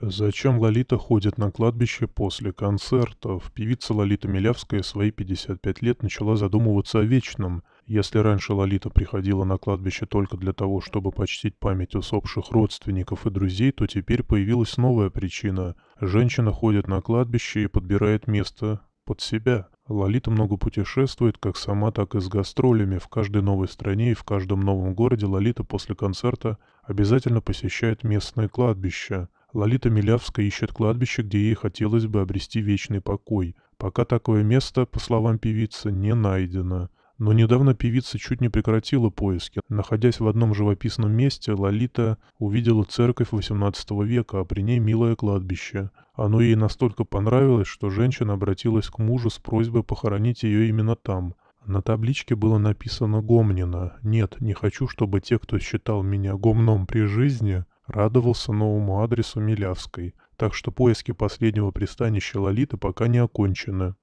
Зачем Лолита ходит на кладбище после концертов? Певица Лолита Милявская свои 55 лет начала задумываться о вечном. Если раньше Лолита приходила на кладбище только для того, чтобы почтить память усопших родственников и друзей, то теперь появилась новая причина. Женщина ходит на кладбище и подбирает место под себя. Лолита много путешествует, как сама, так и с гастролями. В каждой новой стране и в каждом новом городе Лолита после концерта обязательно посещает местное кладбище – Лолита Милявская ищет кладбище, где ей хотелось бы обрести вечный покой. Пока такое место, по словам певицы, не найдено. Но недавно певица чуть не прекратила поиски. Находясь в одном живописном месте, Лолита увидела церковь XVIII века, а при ней милое кладбище. Оно ей настолько понравилось, что женщина обратилась к мужу с просьбой похоронить ее именно там. На табличке было написано «Гомнина». Нет, не хочу, чтобы те, кто считал меня гомном при жизни, Радовался новому адресу Милявской, так что поиски последнего пристанища Лолиты пока не окончены.